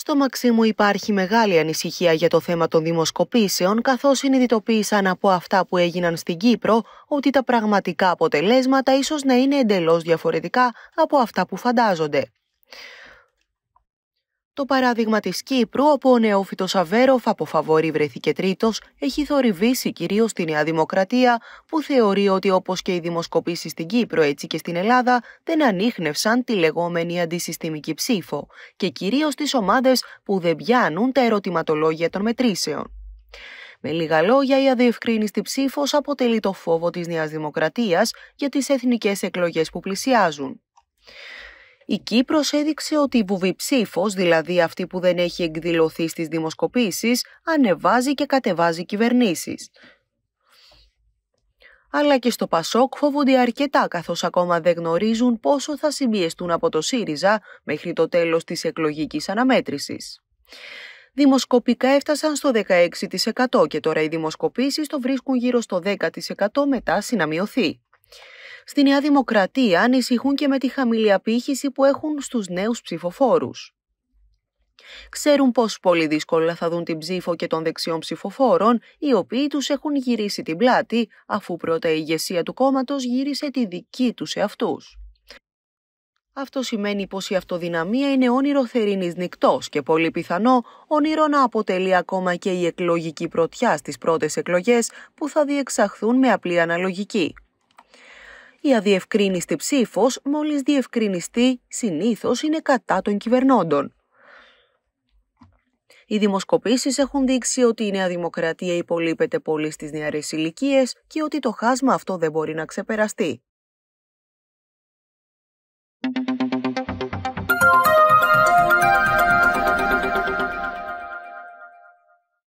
Στο Μαξίμου υπάρχει μεγάλη ανησυχία για το θέμα των δημοσκοπήσεων, καθώς συνειδητοποίησαν από αυτά που έγιναν στην Κύπρο ότι τα πραγματικά αποτελέσματα ίσως να είναι εντελώς διαφορετικά από αυτά που φαντάζονται. Το παράδειγμα της Κύπρου, όπου ο νεόφυτος Αβέροφ από φαβόρη βρέθηκε τρίτος, έχει θορυβήσει κυρίως τη Νέα Δημοκρατία, που θεωρεί ότι όπως και οι δημοσκοπήσεις στην Κύπρο, έτσι και στην Ελλάδα, δεν ανείχνευσαν τη λεγόμενη αντισυστημική ψήφο και κυρίως τις ομάδες που δεν πιάνουν τα ερωτηματολόγια των μετρήσεων. Με λίγα λόγια, η αδιευκρίνηστη ψήφος αποτελεί το φόβο της Νέας Δημοκρατίας για τις εθνικές εκλογές που πλησιάζουν. Η Κύπρος έδειξε ότι η βουβιψήφος, δηλαδή αυτή που δεν έχει εκδηλωθεί στις δημοσκοπήσεις, ανεβάζει και κατεβάζει κυβερνήσεις. Αλλά και στο Πασόκ φοβούνται αρκετά καθώς ακόμα δεν γνωρίζουν πόσο θα συμπιεστούν από το ΣΥΡΙΖΑ μέχρι το τέλος της εκλογικής αναμέτρησης. Δημοσκοπικά έφτασαν στο 16% και τώρα οι δημοσκοπήσεις το βρίσκουν γύρω στο 10% μετά συναμειωθεί. Στη Νέα Δημοκρατία ανησυχούν και με τη χαμηλή απήχηση που έχουν στους νέους ψηφοφόρους. Ξέρουν πως πολύ δύσκολα θα δουν την ψήφο και των δεξιών ψηφοφόρων, οι οποίοι τους έχουν γυρίσει την πλάτη, αφού πρώτα η ηγεσία του κόμματος γύρισε τη δική τους σε αυτούς. Αυτό σημαίνει πως η αυτοδυναμία είναι όνειρο θερινής νυκτός και πολύ πιθανό όνειρο να αποτελεί ακόμα και η εκλογική πρωτιά στις πρώτες εκλογές που θα διεξαχθούν με απλή αναλογική. Η αδιευκρίνηστη ψήφος μόλις διευκρινιστεί, συνήθως είναι κατά των κυβερνώντων. Οι δημοσκοπήσεις έχουν δείξει ότι η Νέα Δημοκρατία υπολείπεται πολύ στις νεαρές ηλικίες και ότι το χάσμα αυτό δεν μπορεί να ξεπεραστεί.